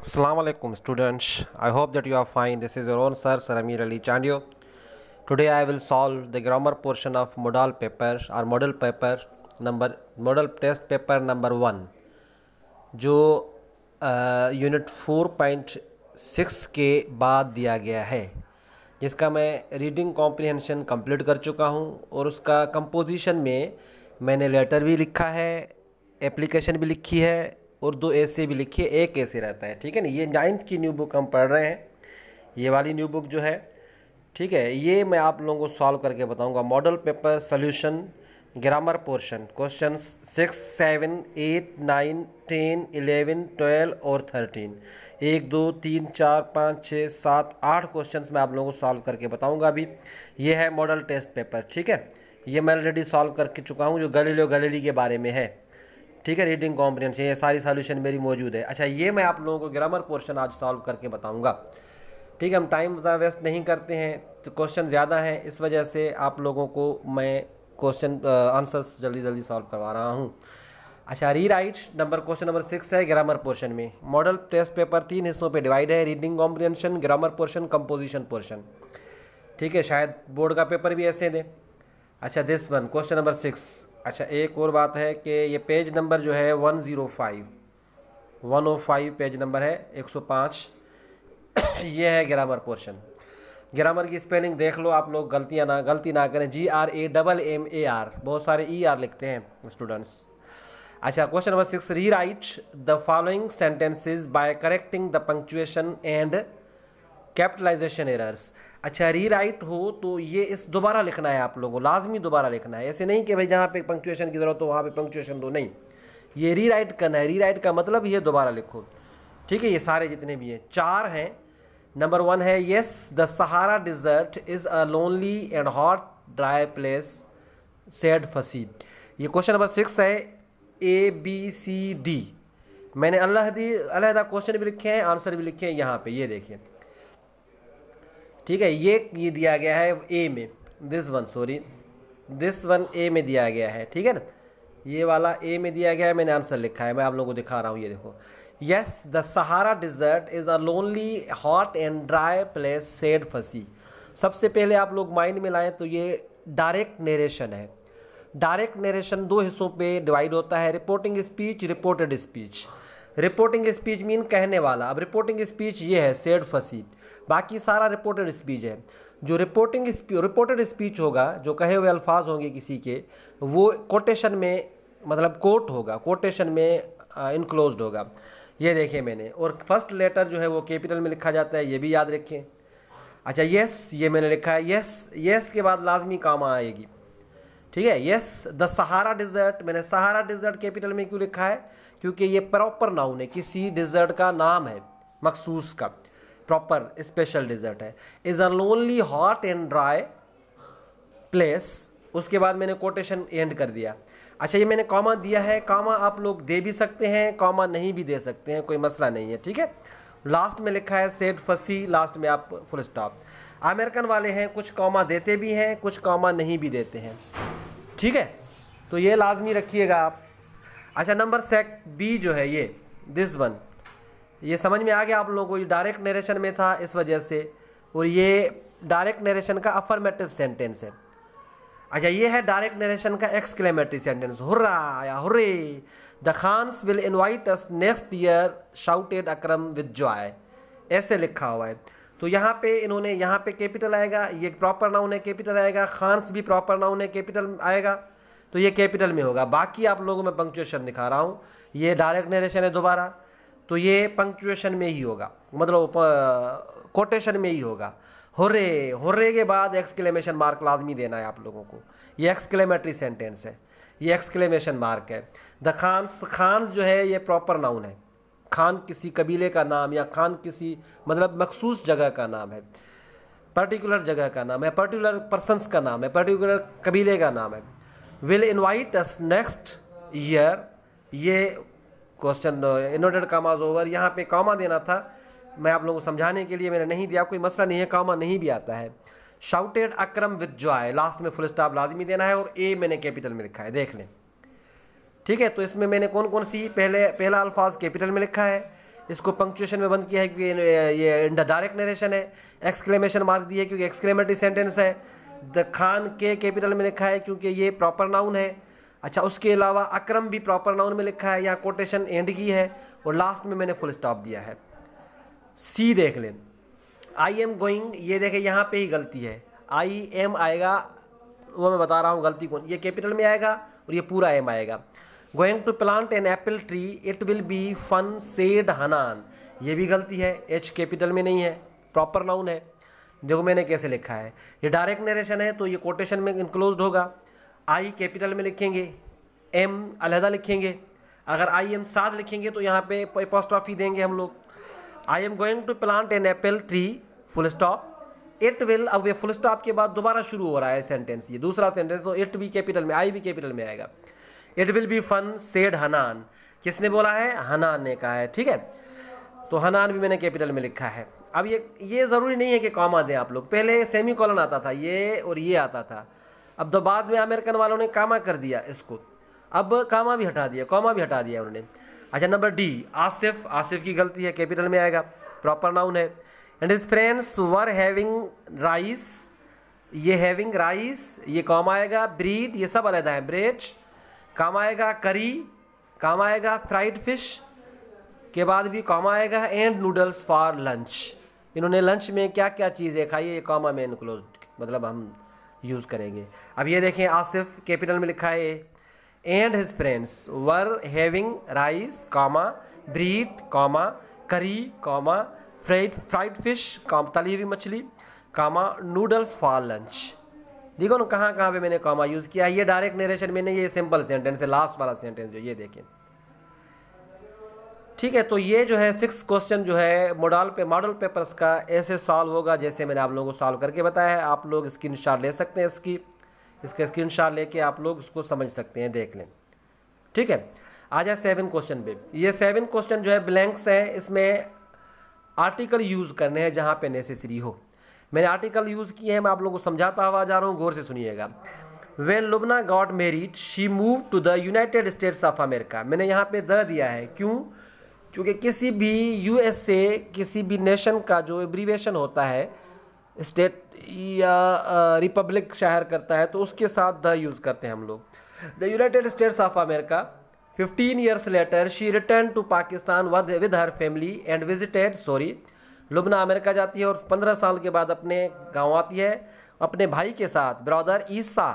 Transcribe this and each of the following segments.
Assalamualaikum students. I hope that you are fine. This is your own sir Saramir Ali Chandio. Today I will solve the grammar portion of modal paper or model paper number model test paper number 1 जो unit 4.6 के बाद दिया गया है जिसका मैं reading comprehension complete कर चुका हूँ और उसका कंपोजिशन में मैंने लेटर भी लिखा है एप्लीकेशन भी लिखी है और दो ऐसे भी लिखिए एक ऐसे रहता है ठीक है ना ये नाइन्थ की न्यू बुक हम पढ़ रहे हैं ये वाली न्यू बुक जो है ठीक है ये मैं आप लोगों को सॉल्व करके बताऊंगा model paper solution grammar portion question six seven eight nine ten eleven twelve और थर्टीन एक दो तीन चार पाँच छः सात आठ क्वेश्चन मैं आप लोगों को सॉल्व करके बताऊँगा अभी ये है मॉडल टेस्ट पेपर ठीक है ये मैं ऑलरेडी सॉल्व करके चुका हूँ जो गलीलियो गलीली के बारे में है ठीक है रीडिंग कॉम्प्रिहेंशन ये सारी सॉल्यूशन मेरी मौजूद है अच्छा ये मैं आप लोगों को ग्रामर पोर्शन आज सॉल्व करके बताऊँगा ठीक है हम टाइम ज़्यादा वेस्ट नहीं करते हैं तो क्वेश्चन ज़्यादा हैं इस वजह से आप लोगों को मैं क्वेश्चन आंसर्स जल्दी जल्दी सॉल्व करवा रहा हूँ अच्छा rewrite number question number six है ग्रामर पोर्शन में मॉडल टेस्ट पेपर तीन हिस्सों पे डिवाइड है reading comprehension grammar portion composition portion ठीक है शायद बोर्ड का पेपर भी ऐसे दें अच्छा this one question number six अच्छा एक और बात है कि ये पेज नंबर जो है one zero five one O five page number है एक सौ पाँच ये है ग्रामर पोर्शन ग्रामर की स्पेलिंग देख लो आप लोग गलतियाँ ना गलती ना करें G R A double M A R बहुत सारे ई e आर लिखते हैं स्टूडेंट्स अच्छा question number six rewrite the following sentences by correcting the punctuation and capitalisation errors अच्छा री राइट हो तो ये इस दोबारा लिखना है आप लोगों को लाजमी दोबारा लिखना है ऐसे नहीं कि भाई जहाँ पे पंक्चुएशन की ज़रूरत हो वहाँ पे पंक्चुएशन दो नहीं ये री राइट करना है री राइट का मतलब ये दोबारा लिखो ठीक है ये सारे जितने भी हैं चार हैं नंबर वन है yes the Sahara desert is a lonely and hot dry place said Fasi ये क्वेश्चन नंबर सिक्स है ए बी सी डी मैंने अलहदी अलहदा क्वेश्चन भी लिखे हैं आंसर भी लिखे हैं यहाँ पे ये देखिए ठीक है ये ये दिया गया है ए में this one sorry this one A में दिया गया है ठीक है ना ये वाला ए में दिया गया है मैंने आंसर लिखा है मैं आप लोगों को दिखा रहा हूँ ये देखो yes the Sahara desert is a lonely hot and dry place said Fasi सबसे पहले आप लोग माइंड में लाएँ तो ये डायरेक्ट नेरेशन है डायरेक्ट नरेशन दो हिस्सों पे डिवाइड होता है reporting speech reported speech reporting speech mean कहने वाला अब रिपोर्टिंग स्पीच ये है सेड फसी बाकी सारा रिपोर्टेड स्पीच है जो रिपोर्टिंग रिपोर्टेड स्पीच होगा जो कहे हुए अल्फाज होंगे किसी के वो कोटेशन में मतलब कोट होगा कोटेशन में इनक्लोज होगा ये देखें मैंने और फर्स्ट लेटर जो है वो कैपिटल में लिखा जाता है ये भी याद रखें अच्छा यस ये मैंने लिखा है यस यस के बाद लाजमी काम आएगी ठीक है यस द सहारा डिज़र्ट मैंने सहारा डिज़र्ट कैपिटल में क्यों लिखा है क्योंकि ये प्रॉपर नाउन है किसी डिज़र्ट का नाम है मखसूस का प्रॉपर स्पेशल डिजर्ट है is a lonely hot and dry place उसके बाद मैंने कोटेशन एंड कर दिया अच्छा ये मैंने कॉमा दिया है कॉमा आप लोग दे भी सकते हैं कॉमा नहीं भी दे सकते हैं कोई मसला नहीं है ठीक है लास्ट में लिखा है सेट फसी लास्ट में आप फुल स्टॉप अमेरिकन वाले हैं कुछ कॉमा देते भी हैं कुछ कॉमा नहीं भी देते हैं ठीक है तो ये लाजमी रखिएगा आप अच्छा नंबर सेक बी जो है ये दिस वन ये समझ में आ गया आप लोगों को ये डायरेक्ट नरेशन में था इस वजह से और ये डायरेक्ट नरेशन का अफर्मेटिव सेंटेंस है अच्छा ये है डायरेक्ट नरेशन का एक्सक्लेमेटरी सेंटेंस हुर्रा या hurray the Khans will invite us next year shouted Akram with joy ऐसे लिखा हुआ है तो यहाँ पे इन्होंने यहाँ पे कैपिटल आएगा ये प्रॉपर नाउन है कैपिटल आएगा खान्स भी प्रॉपर नाउन है कैपिटल आएगा तो ये कैपिटल में होगा बाकी आप लोगों में पंक्चुएशन दिखा रहा हूँ ये डायरेक्ट नरेशन है दोबारा तो ये पंक्चुएशन में ही होगा मतलब कोटेशन में ही होगा होरे होरे के बाद एक्सक्लेमेशन मार्क लाजमी देना है आप लोगों को ये एक्सक्लेमेटरी सेंटेंस है ये एक्सक्लेमेशन मार्क है द खानस खानस जो है ये प्रॉपर नाउन है खान किसी कबीले का नाम या खान किसी मतलब मखसूस जगह का नाम है पर्टिकुलर जगह का नाम है पर्टिकुलर पर्सनस का नाम है पर्टिकुलर कबीले का नाम है will invite us next year ये क्वेश्चन इनोडेड कामाज ओवर यहाँ पे कामा देना था मैं आप लोगों को समझाने के लिए मैंने नहीं दिया कोई मसला नहीं है कामा नहीं भी आता है shouted Akram with joy last में फुल स्टाप लाजमी देना है और ए मैंने कैपिटल में लिखा है देख लें ठीक है तो इसमें मैंने कौन कौन सी पहले पहला अल्फाज कैपिटल में लिखा है इसको पंक्चुएशन में बंद किया है क्योंकि ये डायरेक्ट नरेशन है एक्सक्लेमेशन मार्क दी है क्योंकि एक्सक्लेमेटरी सेंटेंस है द खान के कैपिटल में लिखा है क्योंकि ये प्रॉपर नाउन है अच्छा उसके अलावा अक्रम भी प्रॉपर नाउन में लिखा है यहाँ कोटेशन एंड की है और लास्ट में मैंने फुल स्टॉप दिया है सी देख लें आई एम गोइंग ये देखें यहाँ पे ही गलती है आई एम आएगा वो मैं बता रहा हूँ गलती कौन ये कैपिटल में आएगा और ये पूरा एम आएगा going to plant an apple tree it will be fun said Hanan ये भी गलती है एच कैपिटल में नहीं है प्रॉपर नाउन है देखो मैंने कैसे लिखा है ये डायरेक्ट नरेशन है तो ये कोटेशन में इंक्लोज होगा आई कैपिटल में लिखेंगे एम अलहदा लिखेंगे अगर आई एम साथ लिखेंगे तो यहाँ पे एपोस्टॉफी देंगे हम लोग I'm going to plant an apple tree full stop it will अब ये फुल स्टॉप के बाद दोबारा शुरू हो रहा है सेंटेंस ये दूसरा सेंटेंस तो इट भी कैपिटल में आई भी कैपिटल में आएगा it will be fun said Hanan किसने बोला है हनान ने कहा है ठीक है तो हनान भी मैंने कैपिटल में लिखा है अब ये ये ज़रूरी नहीं है कि कॉमा दें आप लोग पहले सेमी कॉलन आता था ये और ये आता था अब तो बाद में अमेरिकन वालों ने कामा कर दिया इसको अब कामा भी हटा दिया कॉमा भी हटा दिया उन्होंने अच्छा नंबर डी आसिफ आसिफ की गलती है कैपिटल में आएगा प्रॉपर नाउन है and his friends were having rice ये हैविंग राइस ये कॉम आएगा ब्रीड ये सब अलहदा है ब्रेड काम आएगा करी काम आएगा फ्राइड फिश के बाद भी कॉम आएगा एंड नूडल्स फॉर लंच इन्होंने लंच में क्या क्या चीज़ें खाई है ये कॉमा में इनक्लोज मतलब हम यूज़ करेंगे अब ये देखें आसिफ कैपिटल में लिखा है and his friends were having rice comma bread comma curry comma fried fried fish काम तली हुई मछली कामा नूडल्स फॉर लंच देखो ना कहाँ कहाँ पे मैंने कामा यूज़ किया ये डायरेक्ट नरेशन मैंने ये सिंपल सेंटेंस है लास्ट वाला सेंटेंस जो ये देखें ठीक है तो ये जो है सिक्स क्वेश्चन जो है मॉडल पे मॉडल पेपर्स का ऐसे सॉल्व होगा जैसे मैंने आप लोगों को सॉल्व करके बताया है आप लोग स्क्रीन शॉट ले सकते हैं इसकी इसका स्क्रीन शॉट लेके आप लोग उसको समझ सकते हैं देख लें ठीक है आ जाए सेवन क्वेश्चन पे ये सेवन क्वेश्चन जो है ब्लैंक्स है इसमें आर्टिकल यूज़ करने हैं जहाँ पे नेसेसरी हो मैंने आर्टिकल यूज़ किए हैं मैं आप लोगों को समझाता हुआ जा रहा हूँ गौर से सुनिएगा when Lubna got married she move to the United States of America मैंने यहाँ पे द दिया है क्यों क्योंकि किसी भी यूएसए किसी भी नेशन का जो एब्रीवेशन होता है स्टेट या रिपब्लिक शहर करता है तो उसके साथ द यूज़ करते हैं हम लोग the United States of America 15 years later she return to Pakistan with her family and visited sorry Lubna America जाती है और 15 साल के बाद अपने गांव आती है अपने भाई के साथ brother Isa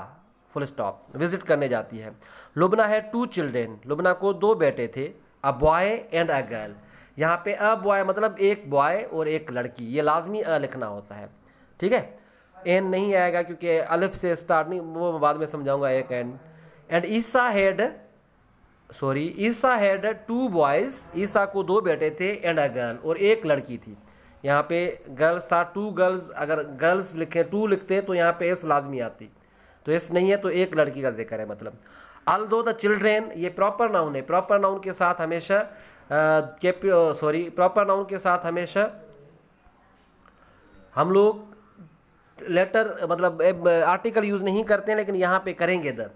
full stop visit करने जाती है लुबना है टू चिल्ड्रेन लुबना को दो बेटे थे a boy and a girl यहाँ पे अ बॉय मतलब एक बॉय और एक लड़की ये लाजमी अ लिखना होता है ठीक है एन नहीं आएगा क्योंकि अलफ से स्टार्ट नहीं वो बाद में समझाऊंगा एक and and Isa had sorry Isa had two boys Isa को दो बेटे थे एंड अ गर्ल और एक लड़की थी यहाँ पे गर्ल्स था टू गर्ल्स अगर गर्ल्स लिखे टू लिखते तो यहाँ पे एस लाजमी आती तो एस नहीं है तो एक लड़की का जिक्र है मतलब अल दो द चिल्ड्रेन ये प्रॉपर नाउन है प्रॉपर नाउन के साथ हमेशा सॉरी प्रॉपर नाउन के साथ हमेशा हम लोग लेटर मतलब आर्टिकल eh, यूज़ uh, नहीं करते हैं लेकिन यहाँ पे करेंगे द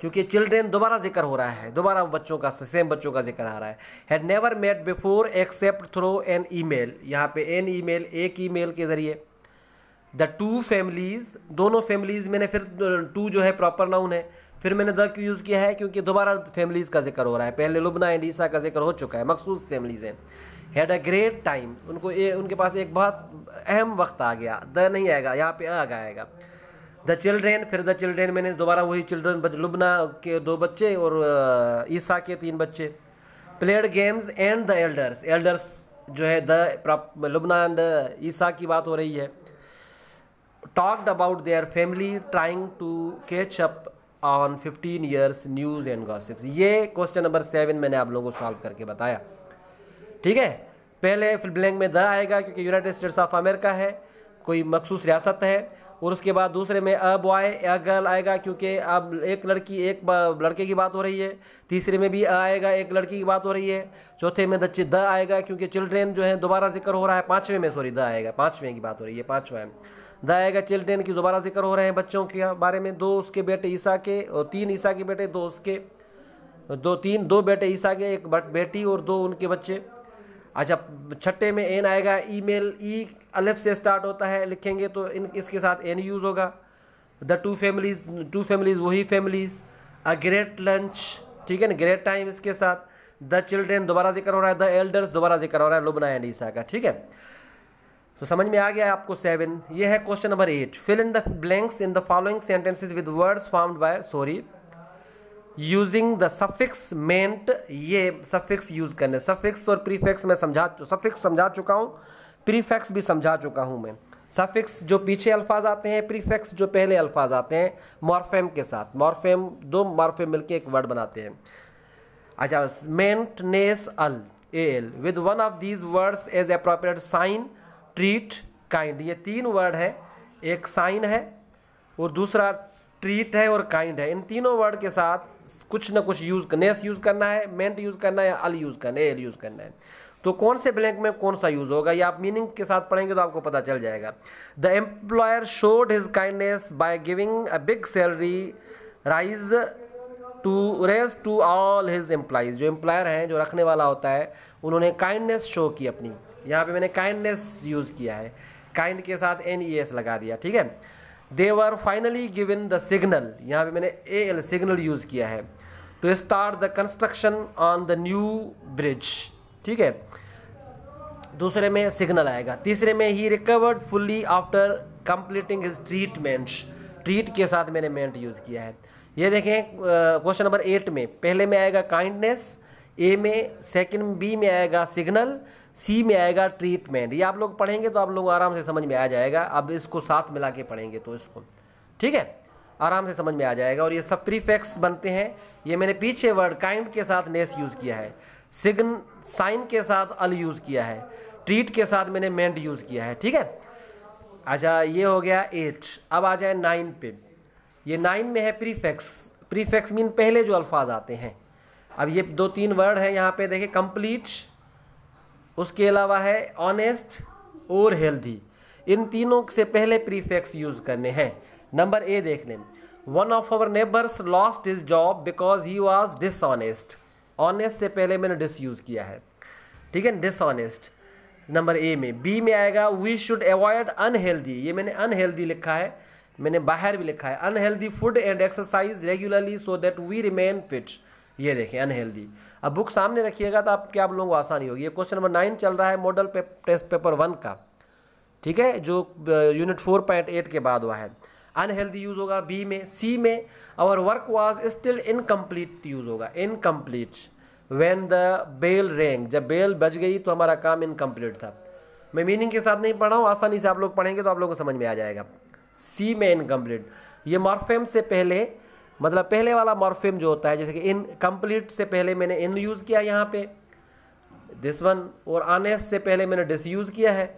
क्योंकि चिल्ड्रेन दोबारा जिक्र हो रहा है दोबारा बच्चों का सेम बच्चों का जिक्र आ रहा है had never met before except through an email यहाँ पे एन ई मेल एक ई मेल के ज़रिए द टू फैमिलीज़ दोनों फैमिलीज़ मैंने फिर टू uh, जो है प्रॉपर नाउन है फिर मैंने द क्यों यूज़ किया है क्योंकि दोबारा फैमिलीज़ का जिक्र हो रहा है पहले लुबना एंड ईसा का जिक्र हो चुका है मखसूस फैमिलीज़ हैं हैड अ ग्रेट टाइम उनको ए, उनके पास एक बहुत अहम वक्त आ गया द नहीं आएगा यहाँ पे आ आएगा द चिल्ड्रेन फिर द चिल्ड्रेन मैंने दोबारा वही चिल्ड्रेन लुबना के दो बच्चे और ईसा के तीन बच्चे played games and the elders elders जो है द लुबना एंड ईसा की बात हो रही है talked about their family trying to catch up on fifteen years news and gossips ये क्वेश्चन नंबर सेवन मैंने आप लोगों को सॉल्व करके बताया ठीक है पहले फिल ब्लैंक में द आएगा क्योंकि यूनाइटेड स्टेट्स ऑफ अमेरिका है कोई मखसूस रियासत है और उसके बाद दूसरे में अ बॉय अ गर्ल आएगा क्योंकि अब एक लड़की एक लड़के की बात हो रही है तीसरे में भी अ आएगा एक लड़की की बात हो रही है चौथे में दच्चे द आएगा क्योंकि चिल्ड्रेन जो है दोबारा जिक्र हो रहा है पाँचवें में सॉरी द आएगा पाँचवें की बात हो रही है पाँचवा है दाएगा चिल्ड्रेन की दोबारा जिक्र हो रहे हैं बच्चों के बारे में दो उसके बेटे ईसा के और तीन ईसा के बेटे दो उसके दो तीन दो बेटे ईसा के एक बेटी और दो उनके बच्चे अच्छा छठे में एन आएगा ई मेल ई अलेफ से स्टार्ट होता है लिखेंगे तो इन इसके साथ एन यूज़ होगा the two families two families वही फैमिलीज अ ग्रेट लंच ठीक है ना ग्रेट टाइम इसके साथ द चिल्ड्रेन दोबारा जिक्र हो रहा है द एल्डर्स दोबारा जिक्र हो रहा है लुबना एंड ईसा का ठीक है सो so, समझ में आ गया आपको सेवन ये है question number eight fill in the blanks in the following sentences with words formed by sorry using the suffix ment ये सफिक्स यूज करने सफिक्स और प्रीफिक्स मैं समझा सफिक्स समझा चुका हूँ प्रीफिक्स भी समझा चुका हूँ मैं सफिक्स जो पीछे अल्फाज आते हैं प्रीफिक्स जो पहले अल्फाज आते हैं मॉर्फेम के साथ मॉर्फेम दो मॉर्फेम मिलके एक वर्ड बनाते हैं अच्छा ment ness al L with one of these words as appropriate sign treat kind ये तीन वर्ड है एक साइन है और दूसरा ट्रीट है और काइंड है इन तीनों वर्ड के साथ कुछ ना कुछ यूज़ नेस यूज़ करना है मेंट यूज़ करना है या अल यूज़ करना है एल यूज़ करना है तो कौन से ब्लैंक में कौन सा यूज़ होगा ये आप मीनिंग के साथ पढ़ेंगे तो आपको पता चल जाएगा the employer showed his kindness by giving a big salary raise to raise to all his employees जो एम्प्लॉयर हैं जो रखने वाला होता है उन्होंने काइंडनेस शो की अपनी यहाँ पे मैंने काइंडनेस यूज़ किया है काइंड के साथ एन ई एस लगा दिया ठीक है they were finally given the signal यहाँ पे मैंने ए एल सिग्नल यूज़ किया है to start the construction on the new bridge ठीक है दूसरे में सिग्नल आएगा तीसरे में ही recovered fully after completing his treatment treat के साथ मैंने मेंट यूज़ किया है ये देखें क्वेश्चन नंबर एट में पहले में आएगा काइंडनेस ए में सेकंड बी में आएगा सिग्नल सी में आएगा ट्रीटमेंट ये आप लोग पढ़ेंगे तो आप लोग आराम से समझ में आ जाएगा अब इसको साथ मिला के पढ़ेंगे तो इसको ठीक है आराम से समझ में आ जाएगा और ये सब प्रीफेक्स बनते हैं ये मैंने पीछे वर्ड काइंड के साथ नेस यूज़ किया है सिग्न साइन के साथ अल यूज़ किया है ट्रीट के साथ मैंने मैंट यूज़ किया है ठीक है अच्छा ये हो गया एट अब आ जाए नाइन पे ये नाइन में है प्रीफेक्स प्रीफेक्स मीन पहले जो अल्फाज आते हैं अब ये दो तीन वर्ड है यहाँ पे देखें कंप्लीट उसके अलावा है ऑनेस्ट और हेल्दी इन तीनों से पहले प्रीफेक्स यूज़ करने हैं नंबर ए देख लें one of our neighbours lost his job because he was dishonest honest से पहले मैंने डिस यूज़ किया है ठीक है डिसऑनेस्ट नंबर ए में बी में आएगा वी शुड एवॉयड अनहेल्दी ये मैंने अनहेल्दी लिखा है मैंने बाहर भी लिखा है unhealthy food and exercise regularly so that we remain fit ये देखें अनहेल्दी अब बुक सामने रखिएगा तो आप क्या आप लोगों को आसानी होगी ये क्वेश्चन नंबर नाइन चल रहा है मॉडल पे, टेस्ट पेपर वन का ठीक है जो यूनिट फोर पॉइंट एट के बाद हुआ है अनहेल्दी यूज़ होगा बी में सी में और work was still incomplete use होगा incomplete when the bell rang जब बेल बज गई तो हमारा काम इनकम्प्लीट था मैं मीनिंग के साथ नहीं पढ़ाऊँ आसानी से आप लोग पढ़ेंगे तो आप लोगों को समझ में आ जाएगा सी में इनकम्प्लीट ये मॉर्फेम से पहले मतलब पहले वाला मॉर्फेम जो होता है जैसे कि इन कंप्लीट से पहले मैंने इन यूज़ किया यहाँ पे दिस वन और आनेस से पहले मैंने डिस यूज़ किया है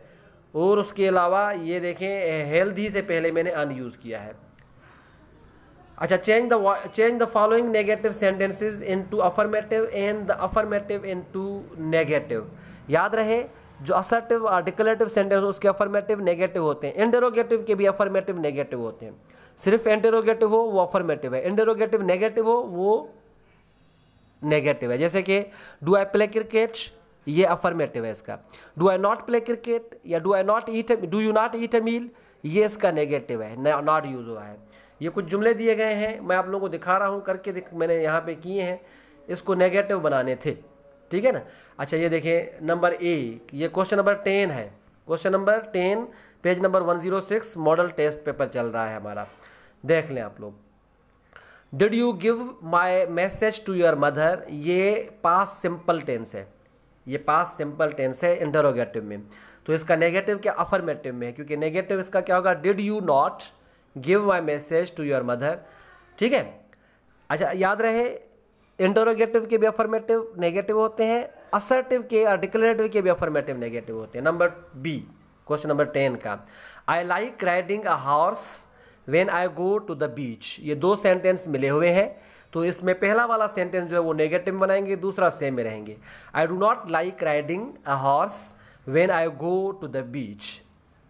और उसके अलावा ये देखें हेल्दी से पहले मैंने अन यूज़ किया है अच्छा change the change the following negative sentences to affirmative and the affirmative to negative याद रहे जो असर्टिव और डिक्लेटिव सेंटेंस उसके अफर्मेटिव नेगेटिव होते हैं इंडेरोगेटिव के भी अफर्मेटिव नेगेटिव होते हैं सिर्फ इंटेरोगेटिव हो वो अफर्मेटिव है इंटेरोगेटिव नेगेटिव हो वो नेगेटिव है जैसे कि डू आई प्ले क्रिकेट ये अफर्मेटिव है इसका do I not play cricket या do I not eat do you not eat a meal ये इसका नेगेटिव है नॉट यूज हुआ है ये कुछ जुमले दिए गए हैं मैं आप लोगों को दिखा रहा हूँ करके मैंने यहाँ पे किए हैं इसको नेगेटिव बनाने थे ठीक है ना अच्छा ये देखें नंबर ए ये क्वेश्चन नंबर टेन है question number ten page number one zero six model test paper चल रहा है हमारा देख लें आप लोग did you give my message to your mother ये पास सिंपल टेंस है ये पास सिंपल टेंस है इंटरोगेटिव में तो इसका नेगेटिव क्या अफर्मेटिव में है क्योंकि नेगेटिव इसका क्या होगा did you not give my message to your mother ठीक है अच्छा याद रहे इंटरोगेटिव के भी अफर्मेटिव नेगेटिव होते हैं असर्टिव के और डिक्लेरेटिव के भी अफर्मेटिव नेगेटिव होते हैं number B question number ten का I like riding a horse when I go to the beach ये दो सेंटेंस मिले हुए हैं तो इसमें पहला वाला सेंटेंस जो है वो नेगेटिव में बनाएंगे दूसरा सेम में रहेंगे I do not like riding a horse when I go to the beach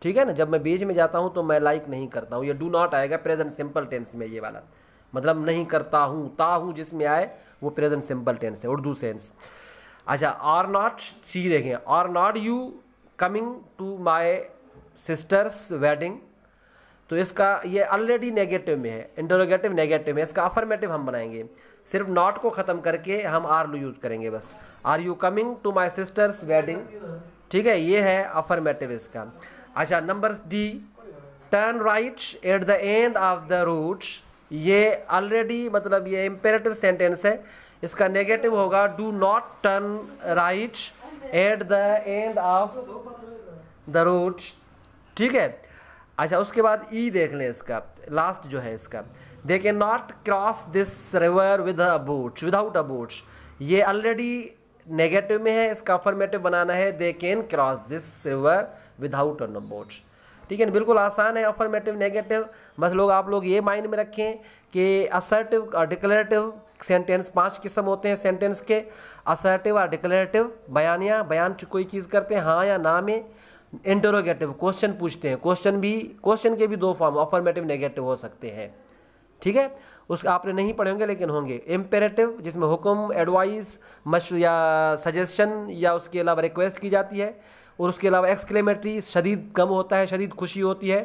ठीक है ना जब मैं बीच में जाता हूँ तो मैं लाइक नहीं करता हूँ ये डू नॉट आएगा प्रेजेंट सिंपल टेंस में ये वाला मतलब नहीं करता हूँ ता हूँ जिसमें आए वो प्रेजेंट सिंपल टेंस है उर्दू सेंस अच्छा आर नॉट सी देखें are not you coming to my sister's wedding तो इसका ये ऑलरेडी नेगेटिव में है इंटरोगेटिव नेगेटिव में इसका अफर्मेटिव हम बनाएंगे सिर्फ नॉट को ख़त्म करके हम आर लू यूज़ करेंगे बस are you coming to my sister's wedding ठीक है ये है अफर्मेटिव इसका अच्छा number D turn right at the end of the route ये ऑलरेडी मतलब ये इम्पेरेटिव सेंटेंस है इसका नेगेटिव होगा do not turn right at the end of the route ठीक है अच्छा उसके बाद ई e देख लें इसका लास्ट जो है इसका they can not cross this river with boat without boat ये ऑलरेडी नेगेटिव में है इसका अफर्मेटिव बनाना है they can cross this river without an boats ठीक है ना बिल्कुल आसान है अफर्मेटिव नेगेटिव बस लोग आप लोग ये माइंड में रखें कि असर्टिव और डिक्लेरेटिव सेंटेंस पांच किस्म होते हैं सेंटेंस के असर्टिव और डिक्लेरेटिव बयानिया बयान कोई चीज़ करते हैं हाँ या ना में इंटरोगेटिव क्वेश्चन पूछते हैं क्वेश्चन भी क्वेश्चन के भी दो फॉर्म ऑफर्मेटिव नेगेटिव हो सकते हैं ठीक है उस आपने नहीं पढ़े होंगे लेकिन होंगे इम्पेरेटिव जिसमें हुक्म एडवाइस मश या सजेशन या उसके अलावा रिक्वेस्ट की जाती है और उसके अलावा एक्सक्लेमेटरी शदीद कम होता है शदीद खुशी होती है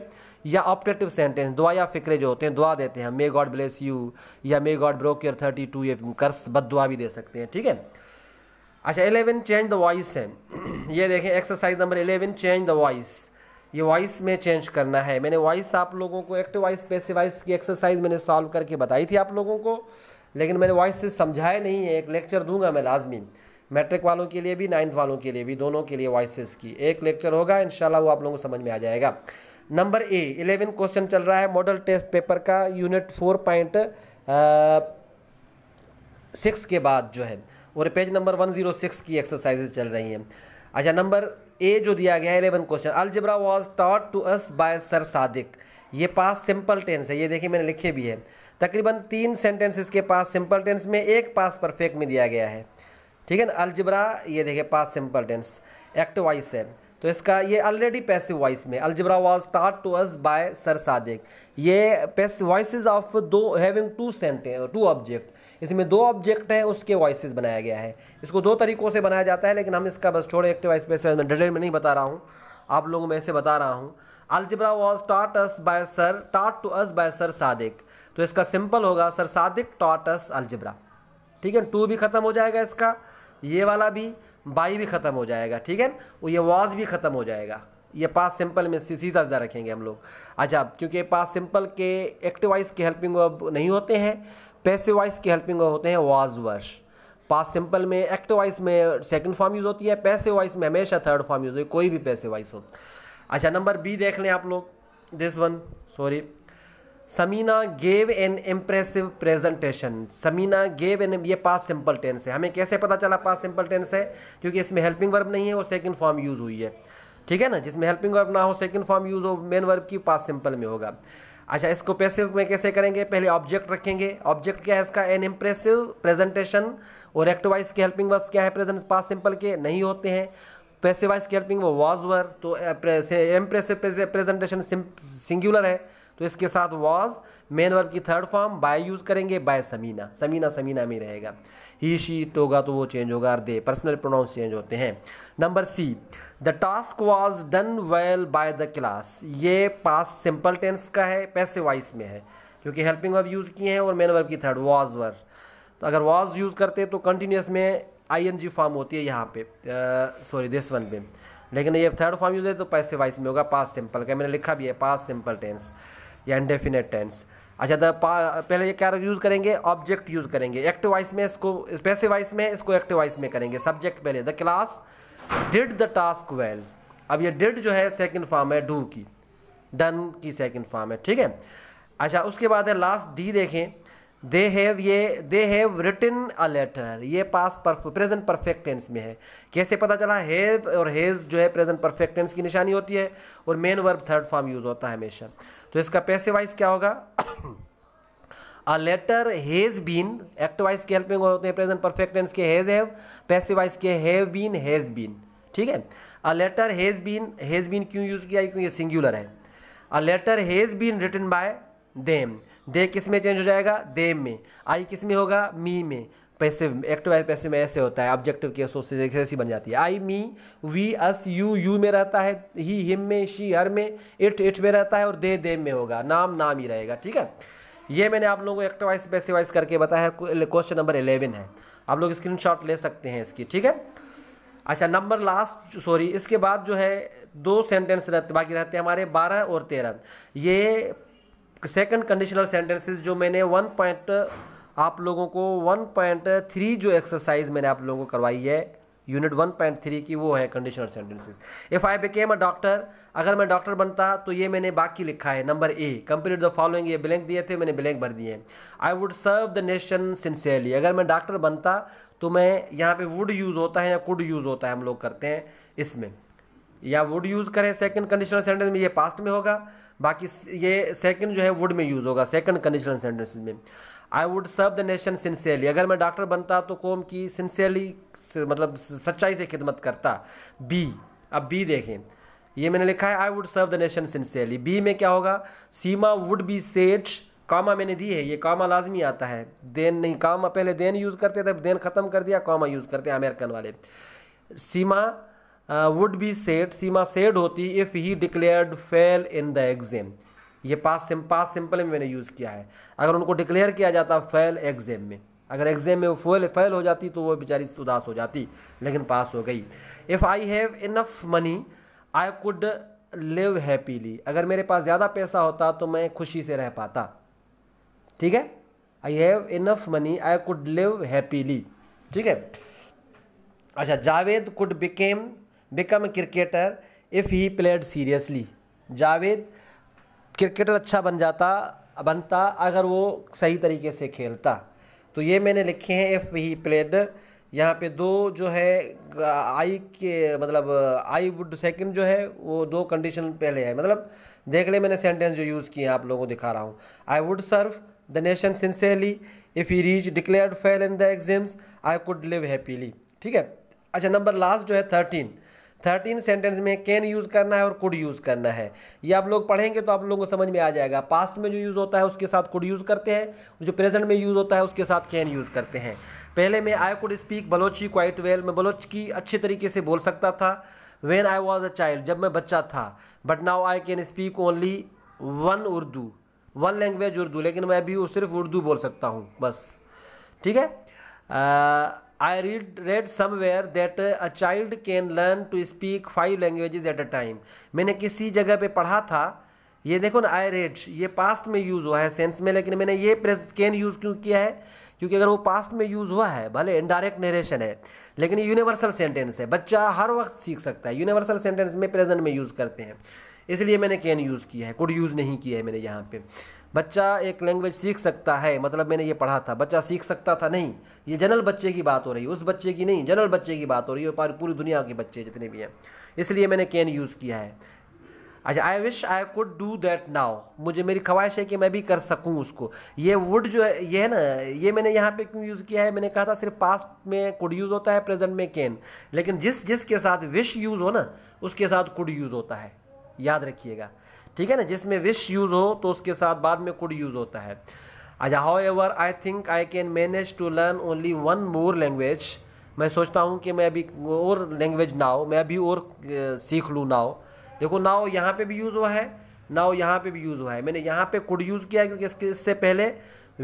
या ऑपरेटिव सेंटेंस दुआ या फ़िक्रे जो होते हैं दुआ देते हैं मे गॉड ब्लेस यू या may God broke your thirty two ये कर्स बद दुआ भी दे सकते हैं ठीक है अच्छा एलेवन चेंज द वॉइस है ये देखें exercise number eleven change the voice ये वॉइस में चेंज करना है मैंने वॉइस आप लोगों को एक्टिव वॉइस पैसिव वॉइस की एक्सरसाइज मैंने सॉल्व करके बताई थी आप लोगों को लेकिन मैंने वॉइस से समझाया नहीं है एक लेक्चर दूंगा मैं लाजमी मैट्रिक वालों के लिए भी नाइन्थ वालों के लिए भी दोनों के लिए वॉइसेस की एक लेक्चर होगा शाला वो आप लोगों को समझ में आ जाएगा नंबर ए इलेवन क्वेश्चन चल रहा है मॉडल टेस्ट पेपर का यूनिट फोर पॉइंट सिक्स के बाद जो है और पेज नंबर 106 की एक्सरसाइजेज चल रही हैं अच्छा नंबर ए जो दिया गया है eleven question algebra was taught to us by sir Sadiq ये पास सिंपल टेंस है ये देखिए मैंने लिखे भी है तकरीबन तीन सेंटेंस इसके पास सिंपल टेंस में एक पास परफेक्ट में दिया गया है ठीक है ना अलजबरा ये देखिए past simple tense act voice है तो इसका ये ऑलरेडी पैसिव वॉइस में algebra was taught to us by sir Sadiq ये वॉइस ऑफ दो having two sentence two object इसमें दो ऑब्जेक्ट हैं उसके वॉइसेस बनाया गया है इसको दो तरीक़ों से बनाया जाता है लेकिन हम इसका बस छोड़े एक्टिव वाइस तो में डिटेल में नहीं बता रहा हूँ आप लोगों में ऐसे बता रहा हूँ algebra was taught us by sir taught to us by sir Sadiq तो इसका सिंपल होगा सर सादिक टाट अस अल्जिब्रा ठीक है टू भी ख़त्म हो जाएगा इसका ये वाला भी बाई भी ख़त्म हो जाएगा ठीक है और ये वॉज भी ख़त्म हो जाएगा ये पास सिंपल में सीधा सीधा रखेंगे हम लोग अच्छा क्योंकि पास सिंपल के एक्टिवाइज के हेल्पिंग वर्ब नहीं होते हैं पैसे वाइज के हेल्पिंग होते हैं वाज वर्ष पास सिंपल में एक्ट वाइज में सेकंड फॉर्म यूज़ होती है पैसे वाइज में हमेशा थर्ड फॉर्म यूज़ होती है कोई भी पैसे वाइज हो अच्छा नंबर बी देख लें आप लोग this one sorry Samina gave an impressive presentation Samina gave an ये पास सिंपल टेंस है हमें कैसे पता चला पास सिंपल टेंस है क्योंकि इसमें हेल्पिंग वर्ब नहीं है और सेकंड फॉर्म यूज़ हुई है ठीक है ना जिसमें हेल्पिंग वर्ब ना हो सेकंड फॉर्म यूज़ हो मेन वर्ब की पास सिंपल में होगा अच्छा इसको पैसिव में कैसे करेंगे पहले ऑब्जेक्ट रखेंगे ऑब्जेक्ट क्या है इसका एन इम्प्रेसिव प्रेजेंटेशन और एक्टिवाइज के हेल्पिंग वर्ब्स क्या है प्रेजेंट पास सिंपल के नहीं होते हैं पैसिवाइज के हेल्पिंग वो वॉज वर तो इम्प्रेसिव प्रेजेंटेशन सिंगुलर है तो इसके साथ वॉज मेन वर्ब की थर्ड फॉर्म बाय यूज़ करेंगे बाय समीना समीना समीना में रहेगा ही शी इट होगा तो वो चेंज होगा दे पर्सनल प्रोनाउंस चेंज होते हैं number C the task was done well by the class ये पास सिंपल टेंस का है पैसे वाइस में है क्योंकि हेल्पिंग वर्ब यूज़ किए हैं और मेन वर्ब की थर्ड वॉज वर तो अगर वॉज यूज़ करते तो कंटिन्यूस में आई एन जी फॉर्म होती है यहाँ पे सॉरी दिस वन पे लेकिन ये थर्ड फॉर्म यूज है तो पैसे वाइस में होगा पास सिंपल का मैंने लिखा भी है पास सिंपल टेंस या इंडेफिनेट टेंस अच्छा तो पहले ये क्या यूज़ करेंगे ऑब्जेक्ट यूज़ करेंगे एक्टिव वाइस में इसको पैसे वाइस में इसको एक्टिव वाइस में करेंगे सब्जेक्ट पहले the class did the task well अब ये डिड जो है सेकंड फॉर्म है डू की डन की सेकंड फॉर्म है ठीक है अच्छा उसके बाद है लास्ट डी देखें दे हैव ये they have written a letter ये पास प्रेजेंट परफेक्ट टेंस में है कैसे पता चला हैव और हैज़ जो है प्रेजेंट परफेक्ट टेंस की निशानी होती है और main verb third form use होता है हमेशा तो इसका पैसे वाइज क्या होगा a letter has been act voice के हेल्पिंग में होते हैं प्रेजेंट परफेक्ट टेंस के हैज हैव पैसे वाइज के हैव बीन हैज बीन ठीक है a letter has been has been क्यों यूज किया क्योंकि ये सिंगुलर है a letter has been written by them they किस में चेंज हो जाएगा दे में आई किस में होगा मी में पैसिव एक्टिव पैसिव में ऐसे होता है ऑब्जेक्टिव की एसोसिएशन ऐसी बन जाती है I me we us you you में रहता है ही हिम में शी हर में इट इट में रहता है और दे दे में होगा नाम नाम ही रहेगा ठीक है ये मैंने आप लोगों को एक्टिवाइज वाइज करके बताया क्वेश्चन नंबर इलेवन है आप लोग शॉट ले सकते हैं इसकी ठीक है अच्छा नंबर लास्ट सॉरी इसके बाद जो है दो सेंटेंस रहते बाकी रहते हैं हमारे बारह और तेरह ये सेकंड कंडीशनल सेंटेंसेस जो मैंने वन पॉइंट आप लोगों को वन पॉइंट थ्री जो एक्सरसाइज मैंने आप लोगों को करवाई है यूनिट वन पॉइंट थ्री की वो है conditional sentences if I became a doctor अगर मैं डॉक्टर बनता तो ये मैंने बाकी लिखा है number A complete the following ये ब्लैंक दिए थे मैंने ब्लैंक भर दिए I would serve the nation sincerely अगर मैं डॉक्टर बनता तो मैं यहाँ पे वुड यूज़ होता है या कुड यूज़ होता है हम लोग करते हैं इसमें या वुड यूज़ करें सेकंड कंडीशनल सेंटेंस में ये पास्ट में होगा बाकी ये सेकंड जो है वुड में यूज़ होगा सेकंड कंडीशनल सेंटेंस में I would serve the nation sincerely अगर मैं डॉक्टर बनता तो कौम की सिंसियरली मतलब सच्चाई से खिदमत करता बी अब बी देखें ये मैंने लिखा है I would serve the nation sincerely B में क्या होगा सीमा वुड बी सेठ कामा मैंने दी है ये कामा लाजमी आता है देन नहीं कामा पहले देन यूज़ करते थे देन ख़त्म कर दिया कामा यूज़ करते हैं अमेरिकन वाले Seema would be sad Seema sad होती if he declared fail in the exam ये पास सिम पास सिंपल में मैंने यूज़ किया है अगर उनको डिक्लेयर किया जाता फेल एग्जाम में अगर एग्ज़ाम में वो फेल फेल हो जाती तो वो बेचारी उदास हो जाती लेकिन पास हो गई if I have enough money I could live happily अगर मेरे पास ज़्यादा पैसा होता तो मैं खुशी से रह पाता ठीक है I have enough money I could live happily ठीक है अच्छा Javed could became become cricketer if he played seriously Javed cricketer अच्छा बन जाता बनता अगर वो सही तरीके से खेलता तो ये मैंने लिखे हैं इफ़ ही प्लेड यहाँ पे दो जो है आई के मतलब आई वुड सेकंड जो है वो दो कंडीशन पहले है मतलब देख ले मैंने सेंटेंस जो यूज़ किए हैं आप लोगों को दिखा रहा हूँ I would serve the nation sincerely if you reach declared fail in the exams I could live happily ठीक है अच्छा नंबर लास्ट जो है थर्टीन थर्टीन सेंटेंस में कैन यूज़ करना है और कुड यूज़ करना है ये आप लोग पढ़ेंगे तो आप लोगों को समझ में आ जाएगा पास्ट में जो यूज़ होता है उसके साथ कुड यूज़ करते हैं जो प्रेजेंट में यूज़ होता है उसके साथ कैन यूज़ करते हैं पहले मैं I could speak Balochi quite well मैं बलोच की अच्छे तरीके से बोल सकता था when I was a child जब मैं बच्चा था but now I can speak only one Urdu one language Urdu लेकिन मैं अभी सिर्फ उर्दू बोल सकता हूँ बस ठीक है I read read somewhere that a child can learn to speak five languages at a time मैंने किसी जगह पर पढ़ा था ये देखो ना आई रेड ये पास्ट में यूज़ हुआ है सेंस में लेकिन मैंने ये प्रेस कैन यूज़ क्यों किया है क्योंकि अगर वो पास्ट में यूज़ हुआ है भले इनडायरेक्ट नरेशन है लेकिन ये यूनिवर्सल सेंटेंस है बच्चा हर वक्त सीख सकता है यूनिवर्सल सेंटेंस में प्रेजेंट में यूज़ करते हैं इसलिए मैंने कैन यूज़ किया है कुड यूज़ नहीं किया है मैंने यहाँ पे बच्चा एक लैंग्वेज सीख सकता है मतलब मैंने ये पढ़ा था बच्चा सीख सकता था नहीं ये जनरल बच्चे की बात हो रही है उस बच्चे की नहीं जनरल बच्चे की बात हो रही है पूरी दुनिया के बच्चे जितने भी हैं इसलिए मैंने कैन यूज़ किया है अच्छा I wish I could do that now मुझे मेरी ख्वाहिश है कि मैं भी कर सकूँ उसको ये वुड जो है ये है ना ये मैंने यहाँ पे क्यों यूज़ किया है मैंने कहा था सिर्फ पास्ट में कुड यूज़ होता है प्रेजेंट में कैन लेकिन जिस जिस के साथ विश यूज़ हो ना उसके साथ कुड यूज़ होता है याद रखिएगा ठीक है ना जिसमें विश यूज़ हो तो उसके साथ बाद में कुड यूज़ होता है अच्छा however I think I can manage to learn only one more language मैं सोचता हूँ कि मैं अभी और लैंग्वेज ना हो मैं अभी और सीख लूँ ना हो देखो नाव यहाँ पे भी यूज़ हुआ है नाव यहाँ पे भी यूज़ हुआ है मैंने यहाँ पे कुड यूज़ किया क्योंकि इसके इससे पहले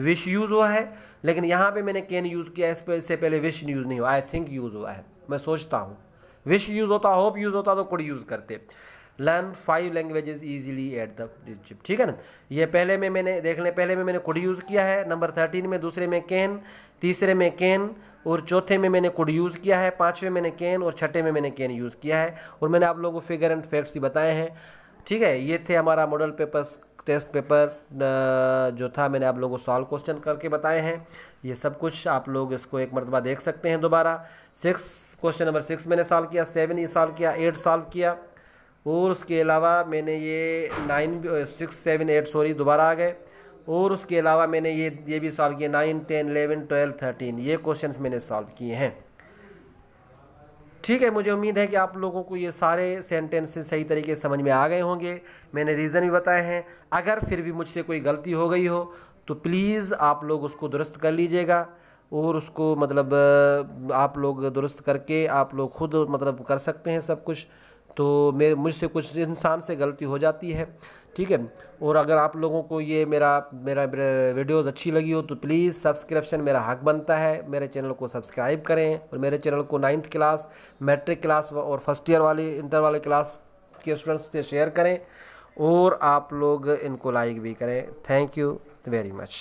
विश यूज़ हुआ है लेकिन यहाँ पे मैंने कैन यूज़ किया इस पर इससे पहले विश यूज़ नहीं हुआ आई थिंक यूज़ हुआ है मैं सोचता हूँ विश यूज़ होता होप यूज़ होता तो कुड यूज़ करते learn five languages easily at dip ठीक है ना ये पहले में मैंने देख लें पहले में मैंने कुड यूज़ किया है नंबर थर्टीन में दूसरे में कैन तीसरे में कैन और चौथे में मैंने कुड यूज़ किया है पाँचवें मैंने कैन और छठे में मैंने कैन यूज़ किया है और मैंने आप लोगों को फिगर एंड फैक्ट्स भी बताए हैं ठीक है ये थे हमारा मॉडल पेपर्स टेस्ट पेपर जो था मैंने आप लोगों को सॉल्व क्वेश्चन करके बताए हैं ये सब कुछ आप लोग इसको एक मरतबा देख सकते हैं दोबारा सिक्स क्वेश्चन नंबर सिक्स मैंने सॉल्व किया सेवन ये सॉल्व किया एट सॉल्व किया और उसके अलावा मैंने ये nine six seven eight sorry दोबारा आ गए और उसके अलावा मैंने ये ये भी सॉल्व किए nine ten eleven twelve thirteen ये क्वेश्चंस मैंने सॉल्व किए हैं ठीक है मुझे उम्मीद है कि आप लोगों को ये सारे सेंटेंसेस सही तरीके से समझ में आ गए होंगे मैंने रीज़न भी बताए हैं अगर फिर भी मुझसे कोई गलती हो गई हो तो प्लीज़ आप लोग उसको दुरुस्त कर लीजिएगा और उसको मतलब आप लोग दुरुस्त करके आप लोग खुद मतलब कर सकते हैं सब कुछ तो मेरे मुझसे कुछ इंसान से गलती हो जाती है ठीक है और अगर आप लोगों को ये मेरा मेरा वीडियोस अच्छी लगी हो तो प्लीज़ सब्सक्रिप्शन मेरा हक बनता है मेरे चैनल को सब्सक्राइब करें और मेरे चैनल को नाइन्थ क्लास मैट्रिक क्लास और फर्स्ट ईयर वाली इंटर वाले क्लास के स्टूडेंट्स से शेयर करें और आप लोग इनको लाइक भी करें थैंक यू वेरी मच